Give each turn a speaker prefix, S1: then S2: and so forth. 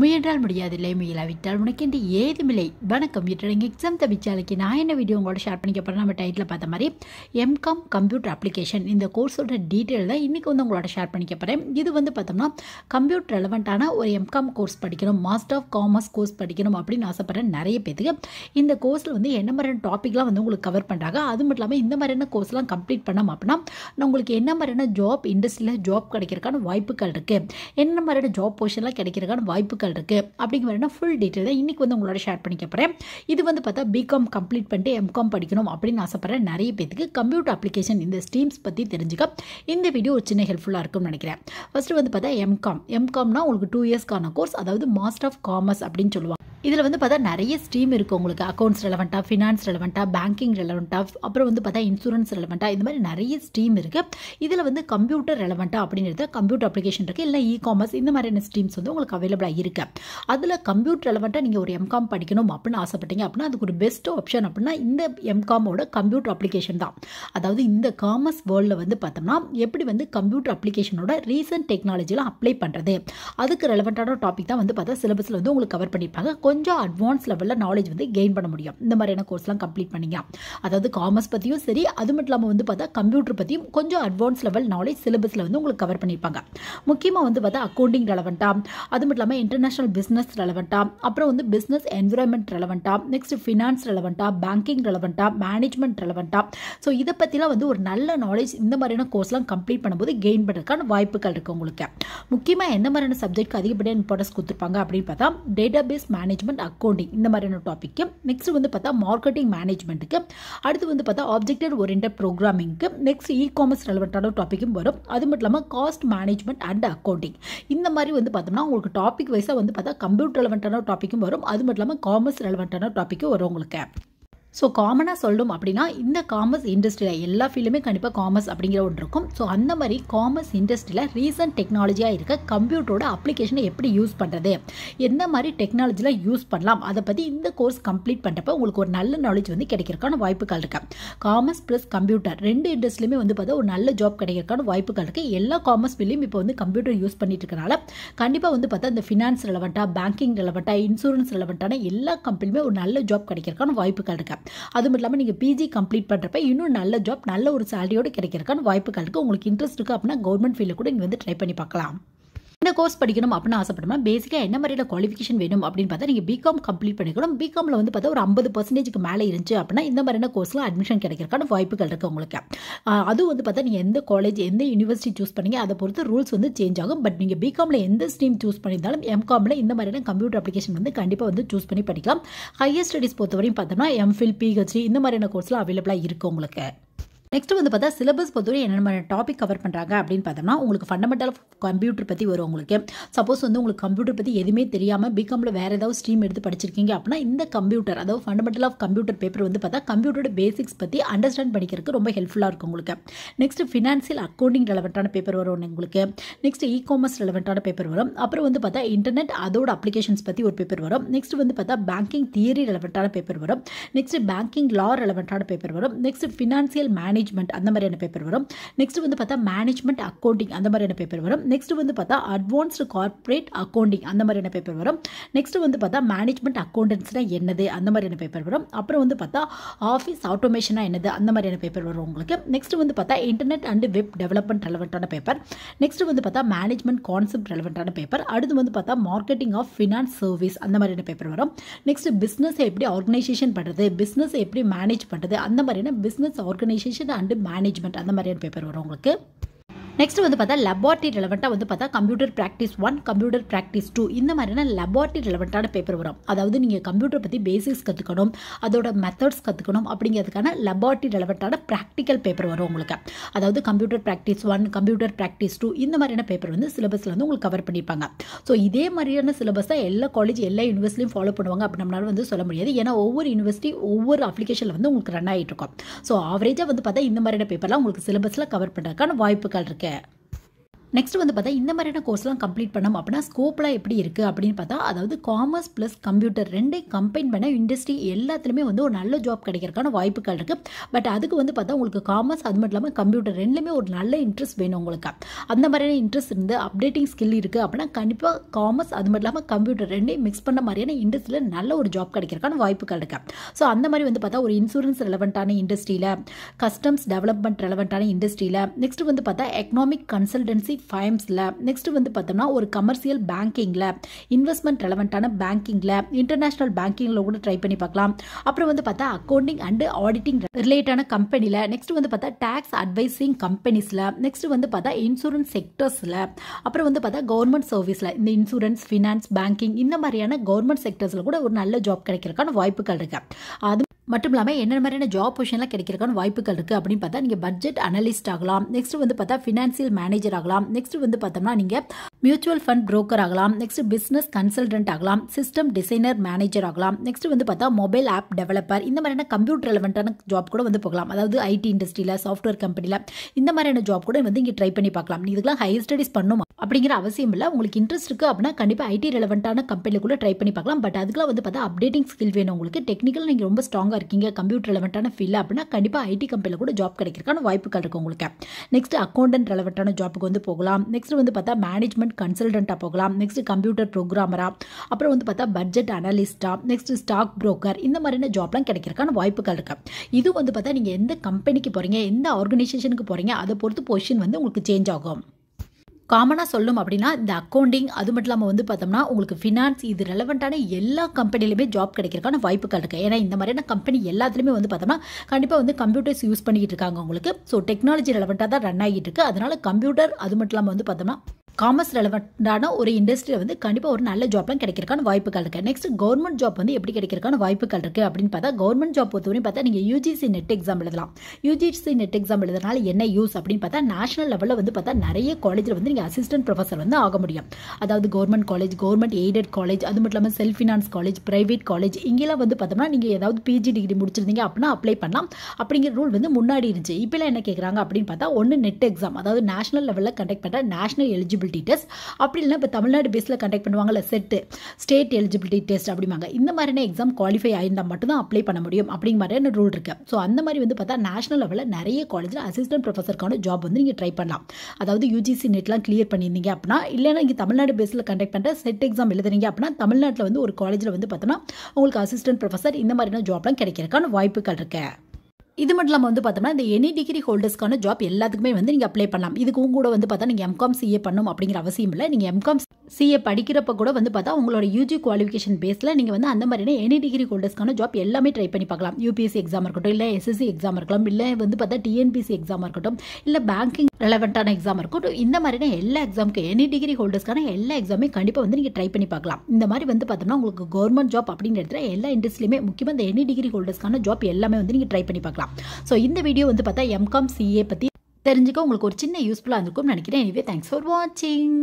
S1: முயன்றால் முடியாதில்லை முயலாவிட்டால் உனக்கென்று ஏதுமில்லை வணக்கம் எங்கள் எக்ஸாம் தவிச்சாலைக்கு நான் என்ன வீடியோ உங்களோட ஷேர் பண்ணிக்க போகிறேன் நம்ம டைட்டில் பார்த்த மாதிரி எம்காம் கம்ப்யூட்டர் அப்ளிகேஷன் இந்த கோர்ஸோட டீட்டெயில் தான் இன்றைக்கி வந்து உங்களோட ஷேர் பண்ணிக்க போகிறேன் இது வந்து பார்த்தோம்னா கம்ப்யூட்டர் ரெலவெண்ட்டான ஒரு எம்காம் கோர்ஸ் படிக்கணும் மாஸ்டர் ஆஃப் காமர்ஸ் கோர்ஸ் படிக்கணும் அப்படின்னு ஆசைப்பட்றேன் நிறைய பேத்துக்கு இந்த கோர்ஸில் வந்து என்ன மாதிரியான டாப்பிக்லாம் வந்து உங்களுக்கு கவர் பண்ணுறாங்க அது மட்டும் இல்லாமல் இந்த மாதிரியான கோர்ஸ்லாம் கம்ப்ளீட் பண்ணோம் அப்படின்னா உங்களுக்கு என்ன மாதிரியான ஜாப் இண்டஸ்ட்ரியில் ஜாப் கிடைக்கிறக்கான வாய்ப்புகள் இருக்குது என்ன மாதிரியான ஜாப் போர்ஷன்லாம் கிடைக்கிறக்கான வாய்ப்புகள் கோர்ஸுகள் இருக்குது அப்படிங்கிற ஃபுல் டீட்டெயில் இன்றைக்கி வந்து உங்களோட ஷேர் பண்ணிக்க போகிறேன் இது வந்து பார்த்தா பிகாம் கம்ப்ளீட் பண்ணிட்டு எம்காம் படிக்கணும் அப்படின்னு ஆசைப்பட்ற நிறைய பேத்துக்கு கம்ப்யூட்டர் அப்ளிகேஷன் இந்த ஸ்டீம்ஸ் பற்றி தெரிஞ்சுக்க இந்த வீடியோ ஒரு சின்ன ஹெல்ப்ஃபுல்லாக இருக்கும்னு நினைக்கிறேன் ஃபஸ்ட்டு வந்து பார்த்தா எம்காம் எம்காம்னா உங்களுக்கு டூ இயர்ஸ்க்கான கோர்ஸ் அதாவது மாஸ்டர் ஆஃப் காமர்ஸ் அப்படின்னு சொல்லுவாங்க இதில் வந்து பார்த்தா நிறைய ஸ்ட்ரீம் இருக்குது உங்களுக்கு அக்கௌண்ட்ஸ் ரெலவெண்ட்டாக ஃபினான்ஸ் ரெலவெண்ட்டாக பேங்கிங் ரெலவெண்ட்டாக அப்புறம் வந்து பார்த்தா இன்சூரன்ஸ் ரெலவெண்ட்டாக இந்த மாதிரி நிறைய ஸ்ட்ரீம் இருக்குது இதில் வந்து கம்ப்யூட்டர் ரெலவெண்ட்டாக அப்படிங்கிறது கம்ப்யூட்டர் அப்ளிகேஷன் இருக்குது இல்லை இ காமர்ஸ் இந்த மாதிரியான ஸ்ட்ரீம்ஸ் வந்து உங்களுக்கு அவைலபிளாக இருக்குது அதில் கம்ப்யூட்டர் ரெலவெண்ட்டாக நீங்கள் ஒரு எம்காம் படிக்கணும் அப்படின்னு ஆசைப்பட்டீங்க அப்படின்னா அதுக்கு ஒரு பெஸ்ட் ஆப்ஷன் அப்படின்னா இந்த எம்காமோட கம்ப்யூட்டர் அப்ளிகேஷன் தான் அதாவது இந்த காமர்ஸ் வேர்ல்டில் வந்து பார்த்தோம்னா எப்படி வந்து கம்ப்யூட்டர் அப்ளிகேஷனோட ரீசன்ட் டெக்னாலஜிலாம் அப்ளை பண்ணுறது அதுக்கு ரெலவெண்ட்டான டாபிக் தான் வந்து பார்த்தா சிலபஸில் வந்து உங்களுக்கு கவர் பண்ணியிருப்பாங்க கொஞ்சம் அட்வான்ஸ் லெவலில் நாலேஜ் வந்து கெயின் பண்ண முடியும் இந்த மாதிரியான கோர்ஸ்லாம் கம்ப்ளீட் பண்ணிங்க அதாவது காமர்ஸ் பற்றியும் சரி அது மட்டும் இல்லாமல் வந்து பார்த்தா கம்ப்யூட்டர் பற்றியும் கொஞ்சம் அட்வான்ஸ் லெவல் நாலேஜ் சிலபஸில் வந்து உங்களுக்கு கவர் பண்ணியிருப்பாங்க முக்கியமாக வந்து பார்த்தா அக்கௌண்டிங் ரெலவெண்ட்டாக அது மட்டும் இல்லாமல் இன்டர்நேஷனல் பிஸ்னஸ் ரெலவெண்ட்டாக அப்புறம் வந்து பிஸ்னஸ் என்விரான்மெண்ட் ரெலவெண்ட்டாக நெக்ஸ்ட் ஃபினான்ஸ் ரெலவெண்ட்டாக பேங்கிங் ரெலவெண்ட்டாக மேனேஜ்மெண்ட் ரெலவெண்ட்டாக ஸோ இதை பற்றிலாம் வந்து ஒரு நல்ல நாலேஜ் இந்த மாதிரியான கோர்ஸ்லாம் கம்ப்ளீட் பண்ணும்போது கெயின் பண்ணுறதுக்கான வாய்ப்புகள் இருக்குது உங்களுக்கு முக்கியமாக எந்த மாதிரியான சப்ஜெக்ட் அதிகப்படியான இம்பார்ட்டன்ஸ் கொடுத்துருப்பாங்க அப்படின்னு பார்த்தா data base manage management accounting இந்த மாதிரியான டாப்பிக்கு நெக்ஸ்ட் வந்து பார்த்தா மார்க்கெட்டிங் மேனேஜ்மெண்ட்டுக்கு அடுத்து வந்து பார்த்தா ஆப்ஜெக்டிவ் ஓரியன்ட் ப்ரோக்ராமிங்க்கு நெக்ஸ்ட் இ காமர்ஸ் ரெலவெண்ட்டான டாப்பிக்கும் வரும் அது மட்டும் இல்லாமல் காஸ்ட் மேனேஜ்மெண்ட் அண்ட் அக்கௌண்டிங் இந்த மாதிரி வந்து பார்த்தோம்னா உங்களுக்கு டாபிக் வைஸாக வந்து பார்த்தா கம்ப்யூட்டர் ரெலவெண்ட்டான டாப்பிக்கும் வரும் அது மட்டும் இல்லாமல் காமர்ஸ் ரெலவெண்ட்டான டாப்பிக்கும் வரும் உங்களுக்கு ஸோ காமனாக சொல்லணும் அப்படின்னா இந்த காமர்ஸ் இண்டஸ்ட்ரியில் எல்லா ஃபீல்டுமே கண்டிப்பாக காமர்ஸ் அப்படிங்கிற ஒன்று இருக்கும் ஸோ அந்த மாதிரி காமர்ஸ் இண்டஸ்ட்ரியில் ரீசன்ட் டெக்னாலஜியாக இருக்க கம்ப்யூட்டரோட அப்ளிகேஷனை எப்படி யூஸ் பண்ணுறது எந்த மாதிரி டெக்னாலஜிலாம் யூஸ் பண்ணலாம் அதை பற்றி இந்த கோர்ஸ் கம்ப்ளீட் பண்ணுறப்ப உங்களுக்கு ஒரு நல்ல நாலேஜ் வந்து கிடைக்கிறக்கான வாய்ப்புகள் இருக்குது காமர்ஸ் ப்ளஸ் கம்ப்யூட்டர் ரெண்டு இண்டஸ்ட்ரியுமே வந்து பார்த்தா ஒரு நல்ல ஜாப் கிடைக்கிறக்கான வாய்ப்புகள் இருக்குது எல்லா காமர்ஸ் ஃபீல்டையும் இப்போ வந்து கம்ப்யூட்டர் யூஸ் பண்ணிட்டு இருக்கனால கண்டிப்பாக வந்து பார்த்தா இந்த ஃபினான்ஸ் ரிலவெண்ட்டாக பேங்கிங் ரிலவெண்ட்டாக இன்சூரன்ஸ் ரிலவெண்ட்டான எல்லா கம்பெனியுமே ஒரு நல்ல ஜாப் கிடைக்கிறக்கான வாய்ப்புகள் இருக்குது அதுவும் இல்லாமல் நீங்கள் பிஜி கம்ப்ளீட் பண்ணுறப்ப இன்னும் நல்ல ஜாப் நல்ல ஒரு சேலரியோடு கிடைக்கிறக்கான வாய்ப்புகள் இருக்குது உங்களுக்கு இன்ட்ரெஸ்ட் இருக்குது அப்படின்னா கவர்மெண்ட் ஃபீல்டில் கூட நீங்கள் வந்து ட்ரை பண்ணி பார்க்கலாம் என்ன கோர்ஸ் படிக்கணும் அப்படின்னு ஆசைப்படணும் பேசிக்காக என்ன மாதிரியான குவாலிஃபிகேஷன் வேணும் அப்படின்னு பார்த்தா நீங்கள் பிகாம் கம்ப்ளீட் பண்ணிக்கணும் பிகாமில் வந்து பார்த்தா ஒரு ஐம்பது பர்சன்டேஜ்க்கு மேலே இருந்துச்சு அப்படின்னா இந்த மாதிரியான கோர்ஸ்லாம் அட்மிஷன் கிடைக்கிறதுக்கான வாய்ப்புகள் இருக்குது உங்களுக்கு அதுவும் வந்து பார்த்தா நீங்கள் எந்த காலேஜ் எந்த யூனிவர்சிட்டி சூஸ் பண்ணீங்க அதை பொறுத்து ரூல்ஸ் வந்து சேஞ்ச் ஆகும் பட் நீங்கள் பிகாமில் எந்த ஸ்ட்ரீம் சூஸ் பண்ணியிருந்தாலும் எம்காமில் இந்த மாதிரியான கம்ப்யூட்டர் அப்ளிகேஷன் வந்து கண்டிப்பாக வந்து சூஸ் பண்ணி படிக்கலாம் ஹையர் ஸ்டடீஸ் பொறுத்தவரையும் பார்த்தோம்னா எம்ஃபில் பிஹெச்டி இந்த மாதிரியான கோர்ஸ்லாம் அவைலபிளாக இருக்குது உங்களுக்கு நெக்ஸ்ட் வந்து பார்த்தா சிலபஸ் பொறுத்தவரை என்னென்ன டாபிக் கவர் பண்ணுறாங்க அப்படின்னு பார்த்தோம்னா உங்களுக்கு ஃபண்டமெண்டல் கம்ப்யூட்டர் பற்றி வரும் உங்களுக்கு சப்போஸ் வந்து உங்களுக்கு கம்ப்யூட்டர் பற்றி எதுவுமே தெரியாமல் பிகாமில் வேறு ஏதாவது ஸ்ட்ரீம் எடுத்து படிச்சிருக்கீங்க அப்படின்னா இந்த கம்ப்யூட்டர் அதாவது ஃபண்டமெண்டல் ஆஃப் கம்ப்யூட்டர் பேப்பர் வந்து பார்த்தா கம்ப்யூட்டரோட பேசிக்ஸ் பற்றி அண்டர்ஸ்டாண்ட் படிக்கிறதுக்கு ரொம்ப ஹெல்ப்ஃபுல்லாக இருக்கும் உங்களுக்கு நெக்ஸ்ட் ஃபினான்சியல் அக்கௌண்டிங் ரெலவெண்ட்டான பேப்பர் வரும் உங்களுக்கு நெக்ஸ்ட் இ காமர்ஸ் ரெலவெண்ட்டான பேப்பர் வரும் அப்புறம் வந்து பார்த்தா இன்டர்நெட் அதோட அப்ளிகேஷன்ஸ் பற்றி ஒரு பேப்பர் வரும் நெக்ஸ்ட் வந்து பார்த்தா பேங்கிங் தியரி ரெலவெண்ட்டான பேப்பர் வரும் நெக்ஸ்ட் பேங்கிங் லா ரெலவெண்ட்டான பேப்பர் வரும் நெக்ஸ்ட் ஃபினான்சியல் மேனேஜ் மேனேஜ்மெண்ட் அந்த மாதிரியான பேப்பர் வரும் நெக்ஸ்ட் வந்து பார்த்தா மேனேஜ்மெண்ட் அக்கௌண்டிங் அந்த மாதிரியான பேப்பர் வரும் நெக்ஸ்ட் வந்து பார்த்தா அட்வான்ஸ்டு கார்ப்பரேட் அக்கௌண்டிங் அந்த மாதிரியான பேப்பர் வரும் நெக்ஸ்ட் வந்து பார்த்தா மேனேஜ்மெண்ட் அக்கௌண்டன்ஸ்னா என்னது அந்த மாதிரியான பேப்பர் வரும் அப்புறம் வந்து பார்த்தா ஆஃபீஸ் ஆட்டோமேஷனா என்னது அந்த மாதிரியான பேப்பர் வரும் உங்களுக்கு நெக்ஸ்ட் வந்து பார்த்தா இன்டர்நெட் அண்ட் வெப் டெவலப்மெண்ட் ரெலவெண்டான பேப்பர் நெக்ஸ்ட் வந்து பார்த்தா மேனேஜ்மெண்ட் கான்செப்ட் ரெலவெண்டான பேப்பர் அடுத்து வந்து பார்த்தா மார்க்கெட்டிங் ஆஃப் ஃபினான்ஸ் சர்வீஸ் அந்த மாதிரியான பேப்பர் வரும் நெக்ஸ்ட் பிஸ்னஸை எப்படி ஆர்கனைசேஷன் பண்ணுறது பிஸ்னஸ் எப்படி மேனேஜ் பண்ணுறது அந்த மாதிரியான பிஸ்னஸ் ஆர்கனைசேஷன் அண்டு மேனேஜ்மெண்ட் அந்த மாதிரியான பேப்பர் வரும் உங்களுக்கு நெக்ஸ்ட் வந்து பார்த்தா லெபார்ட்டி ரிலவெண்ட்டாக வந்து பார்த்தா computer practice one computer practice two இந்த மாதிரியான லெபார்ட்டி ரிலவெண்ட்டான பேப்பர் வரும் அதாவது நீங்கள் கம்ப்யூட்டர் பற்றி பேசிக்ஸ் கற்றுக்கணும் அதோட மெத்தட்ஸ் கற்றுக்கணும் அப்படிங்கிறதுக்கான லெபார்ட்டி ரிலவெண்ட்டான ப்ராக்டிக்கல் பேப்பர் வரும் உங்களுக்கு அதாவது computer practice one computer practice two இந்த மாதிரியான பேப்பர் வந்து சிலபஸில் வந்து உங்களுக்கு கவர் பண்ணியிருப்பாங்க ஸோ இதே மாதிரியான சிலபஸ் தான் எல்லா காலேஜ் எல்லா யூனிவர்சிட்டியும் ஃபாலோ பண்ணுவாங்க அப்படி நம்மளால வந்து சொல்ல முடியாது ஏன்னா ஒவ்வொரு யூனிவர்சிட்டி ஒவ்வொரு அப்ளிகேஷனில் வந்து உங்களுக்கு ரன் ஆகிட்டு இருக்கும் ஸோ ஆவரேஜாக வந்து பார்த்தா இந்த மாதிரியான பேப்பர்லாம் உங்களுக்கு சிலபஸில் கவர் பண்ணுறதுக்கான வாய்ப்புகள் இருக்குது இருக்க நெக்ஸ்ட் வந்து பார்த்தா இந்த மாதிரியான கோர்ஸ்லாம் கம்ப்ளீட் பண்ணோம் அப்படின்னா ஸ்கோப்லாம் எப்படி இருக்குது அப்படின்னு பார்த்தா அதாவது காமர்ஸ் ப்ளஸ் கம்ப்யூட்டர் ரெண்டே கம்பைன் பண்ண இண்டஸ்ட்ரி எல்லாத்துலேயுமே வந்து ஒரு நல்ல ஜாப் கிடைக்கிறதுக்கான வாய்ப்புகள் இருக்குது பட் அதுக்கு வந்து பார்த்தா உங்களுக்கு காமர்ஸ் அது மட்டும் இல்லாமல் கம்ப்யூட்டர் ரெண்டுலேயுமே ஒரு நல்ல இன்ட்ரெஸ்ட் வேணும் உங்களுக்கு அந்த மாதிரியான இன்ட்ரெஸ்ட் இருந்து அப்டேட்டிங் ஸ்கில் இருக்குது அப்படின்னா கண்டிப்பாக காமர்ஸ் அது மட்டும் இல்லாமல் கம்ப்யூட்டர் ரெண்டையும் மிக்ஸ் பண்ண மாதிரியான இண்டஸ்ட்ரியில் நல்ல ஒரு ஜாப் கிடைக்கிறதுக்கான வாய்ப்புகள் இருக்குது ஸோ அந்த மாதிரி வந்து பார்த்தா ஒரு இன்சூரன்ஸ் ரெலவெண்ட்டான இண்டஸ்ட்ரியில் கஸ்டம்ஸ் டெவலப்மெண்ட் ரெலவெண்ட்டான இண்டஸ்ட்ரியில் நெக்ஸ்ட் வந்து பார்த்தா economic consultancy basic firms lab next வந்து பார்த்தோம்னா ஒரு கமர்ஷியல் பேங்கிங் லேப் இன்வெஸ்ட்மெண்ட் ரெலவெண்ட்டான பேங்கிங் லேப் இன்டர்நேஷனல் பேங்கிங்கில் கூட ட்ரை பண்ணி பார்க்கலாம் அப்புறம் வந்து பார்த்தா அக்கௌண்டிங் அண்டு ஆடிட்டிங் ரிலேட்டான கம்பெனியில் நெக்ஸ்ட் வந்து பார்த்தா டேக்ஸ் அட்வைசிங் கம்பெனிஸில் நெக்ஸ்ட் வந்து பார்த்தா இன்சூரன்ஸ் செக்டர்ஸில் அப்புறம் வந்து பார்த்தா கவர்மெண்ட் சர்வீஸில் இந்த இன்சூரன்ஸ் ஃபினான்ஸ் பேங்கிங் இந்த மாதிரியான கவர்மெண்ட் செக்டர்ஸில் கூட ஒரு நல்ல ஜாப் கிடைக்கிறதுக்கான வாய்ப்புகள் இருக்குது அது மட்டும் இல்லாமல் என்ன மாதிரியான ஜாப் பொசிஷன்லாம் கிடைக்கிறக்கான வாய்ப்புகள் இருக்குது அப்படின்னு பார்த்தா நீங்கள் பட்ஜெட் அனலிஸ்ட் ஆகலாம் நெக்ஸ்ட் வந்து பார்த்தா ஃபினான்சியல் மேனேஜர் ஆகலாம் நெக்ஸ்ட் வந்து பார்த்தோம்னா நீங்கள் மியூச்சுவல் ஃபண்ட் புரோக்கர் ஆகலாம் நெக்ஸ்ட் பிஸ்னஸ் கன்சல்டன்ட் ஆகலாம் சிஸ்டம் டிசைனர் மேனேஜர் ஆகலாம் நெக்ஸ்ட் வந்து பார்த்தா மொபைல் ஆப் டெவலப்பர் இந்த மாதிரியான கம்ப்யூட்டர் ரெலவெண்ட்டான ஜாப் கூட வந்து போகலாம் அதாவது ஐடி இண்டஸ்ட்ரியில் சாஃப்ட்வேர் கம்பெனியில் இந்த மாதிரியான ஜாப் கூட வந்து இங்கே ட்ரை பண்ணி பார்க்கலாம் இதுக்கெல்லாம் ஹையர் ஸ்டடிஸ் பண்ணும் அப்படிங்கிற அவசியம் இல்லை உங்களுக்கு இன்ட்ரெஸ்ட் இருக்குது அப்படின்னா கண்டிப்பாக ஐடி ரெலவெண்ட்டான கம்பெனிக்குள்ளே ட்ரை பண்ணி பார்க்கலாம் பட் அதுக்கெல்லாம் வந்து பார்த்தா அப்டேட்டிங் ஸ்கில் வேணும் உங்களுக்கு டெக்னிக்கல் நீங்கள் ரொம்ப ஸ்ட்ராங்காக இருக்கீங்க கம்ப்யூட்டர் ரெலவெண்ட்டான ஃபீல் அப்படின்னா கண்டிப்பாக ஐடி கம்பெனியில் கூட ஜாப் கிடைக்கிறதுக்கான வாய்ப்புகள் இருக்கும் உங்களுக்கு நெக்ஸ்ட் அக்கௌண்டன்ட் ரெலவெண்ட்டான ஜாப்புக்கு வந்து போகலாம் நெக்ஸ்ட் வந்து பார்த்தா மேனேஜ்மெண்ட் கவர்மெண்ட் கன்சல்டண்ட்டாக போகலாம் நெக்ஸ்ட் கம்ப்யூட்டர் ப்ரோக்ராமராக அப்புறம் வந்து பார்த்தா பட்ஜெட் அனலிஸ்ட்டாக நெக்ஸ்ட் ஸ்டாக் ப்ரோக்கர் இந்த மாதிரியான ஜாப்லாம் கிடைக்கிறக்கான வாய்ப்புகள் இருக்குது இது வந்து பார்த்தா நீங்கள் எந்த கம்பெனிக்கு போகிறீங்க எந்த ஆர்கனைசேஷனுக்கு போகிறீங்க அதை பொறுத்து பொசிஷன் வந்து உங்களுக்கு சேஞ்ச் ஆகும் காமனாக சொல்லும் அப்படின்னா இந்த அக்கௌண்டிங் அது மட்டும் இல்லாமல் வந்து பார்த்தோம்னா உங்களுக்கு ஃபினான்ஸ் இது ரெலவெண்ட்டான எல்லா கம்பெனிலையுமே ஜாப் கிடைக்கிறக்கான வாய்ப்புகள் இருக்குது ஏன்னா இந்த மாதிரியான கம்பெனி எல்லாத்துலேயுமே வந்து பார்த்தோம்னா கண்டிப்பாக வந்து கம்ப்யூட்டர்ஸ் யூஸ் பண்ணிக்கிட்டு இருக்காங்க உங்களுக்கு ஸோ டெக்னாலஜி ரெலவெண்ட்டாக தான் ரன் ஆகிட்டு இருக்குது அதனால் கம்ப்யூட்டர் அது மட்டும் இல்லாமல் வந்து பார்த்தோம்னா காமர்ஸ் ரெலவெண்டான ஒரு இண்டஸ்ட்ரியில் வந்து கண்டிப்பாக ஒரு நல்ல ஜாப்லாம் கிடைக்கிறக்கான வாய்ப்புகள் இருக்குது நெக்ஸ்ட் கவர்மெண்ட் ஜாப் வந்து எப்படி கிடைக்கிறக்கான வாய்ப்புகள் இருக்குது அப்படின்னு பார்த்தா கவர்மெண்ட் ஜாப் பொறுத்தவரையும் பார்த்தா நீங்கள் யூஜிசி நெட் எக்ஸாம் எழுதலாம் யூஜிசி நெட் எக்ஸாம் எழுதுனால என்ன யூஸ் அப்படின்னு பார்த்தா நேஷனல் லெவலில் வந்து பார்த்தா நிறைய காலேஜில் வந்து நீங்கள் அசிஸ்டன்ட் ப்ரொஃபஸர் வந்து ஆக முடியும் அதாவது government college government aided college அது மட்டும் இல்லாமல் self finance college private college இங்கெல்லாம் வந்து பார்த்தோம்னா நீங்கள் ஏதாவது பிஜி டிகிரி முடிச்சிருந்தீங்க அப்படின்னா அப்ளை பண்ணலாம் அப்படிங்கிற ரூல் வந்து முன்னாடி இருந்துச்சு இப்போலாம் என்ன கேட்குறாங்க அப்படின்னு பார்த்தா ஒன்று நெட் எக்ஸாம் அதாவது நேஷனல் லெவலில் கண்டக்ட் பண்ணுற நேஷனல் எலிஜிபிள் எலிஜிபிலிட்டி டெஸ்ட் அப்படி இல்லைனா இப்போ தமிழ்நாடு பேஸில் கண்டக்ட் பண்ணுவாங்கல்ல செட்டு ஸ்டேட் எலிஜிபிலிட்டி டெஸ்ட் அப்படிம்பாங்க இந்த மாதிரியான எக்ஸாம் குவாலிஃபை ஆயிருந்தால் மட்டும்தான் அப்ளை பண்ண முடியும் அப்படிங்கிற மாதிரியான ரூல் இருக்குது ஸோ அந்த மாதிரி வந்து பார்த்தா நேஷனல் லெவலில் நிறைய காலேஜில் அசிஸ்டன்ட் ப்ரொஃபஸருக்கான ஜாப் வந்து நீங்கள் ட்ரை பண்ணலாம் அதாவது யூஜிசி நெட்லாம் கிளியர் பண்ணியிருந்தீங்க அப்படின்னா இல்லைனா இங்கே தமிழ்நாடு பேஸில் கண்டக்ட் பண்ணுற செட் எக்ஸாம் எழுதுறீங்க அப்படின்னா தமிழ்நாட்டில் வந்து ஒரு காலேஜில் வந்து பார்த்தோன்னா உங்களுக்கு அசிஸ்டன்ட் ப்ரொஃபஸர் இந்த மாதிரியான ஜாப்லாம் கிடைக்கிறதுக்கான வாய்ப்புகள் இருக்குது இது மட்டும் இல்லாமல் வந்து பார்த்தோம்னா இந்த எனி டிகிரி ஹோல்டர்ஸ்க்கான ஜாப் எல்லாத்துக்குமே வந்து நீங்கள் அப்ளை பண்ணலாம் இதுக்கும் கூட வந்து பார்த்தா நீங்கள் எம்காம் சிஏ பண்ணும் அப்படிங்கிற அவசியம் இல்லை நீங்கள் எம்காம் சிஏ படிக்கிறப்ப கூட வந்து பார்த்தா உங்களோட யூஜி குவாலிஃபிகேஷன் பேஸில் நீங்கள் வந்து அந்த மாதிரினா எனி டிகிரி ஹோல்டர்ஸ்க்கான ஜாப் எல்லாமே ட்ரை பண்ணி பார்க்கலாம் யூபிஎஸ்சி எக்ஸாம் இருக்கட்டும் இல்லை எஸ்எஸ்சி எக்ஸாம் இருக்கலாம் இல்லை வந்து பார்த்தா டிஎன்பிசி எக்ஸாம் இருக்கட்டும் இல்லை பேங்கிங் ரெலவெண்ட்டான எக்ஸாம் இருக்கட்டும் இந்த மாதிரினா எல்லா எக்ஸாமுக்கு எனி டிகிரி ஹோல்டர்ஸ்க்கான எல்லா எக்ஸாமே கண்டிப்பாக வந்து நீங்கள் ட்ரை பண்ணி பார்க்கலாம் இந்த மாதிரி வந்து பார்த்தோம்னா உங்களுக்கு கவர்மெண்ட் ஜாப் அப்படின்னு எடுத்துகிற எல்லா இண்டஸ்ட்ரியுமே முக்கியமாக இந்த எனி டிகிரி ஹோல்டர்ஸ்க்கான ஜாப் எல்லாமே வந்து நீங்கள் ட்ரை பண்ணி பார்க்கலாம் ஸோ இந்த வீடியோ வந்து பார்த்தா எம்காம் சிஏ பற்றி தெரிஞ்சுக்க உங்களுக்கு ஒரு சின்ன யூஸ்ஃபுல்லாக இருந்திருக்கும்னு நினைக்கிறேன் எனவே தேங்க்ஸ் ஃபார் வாட்சிங்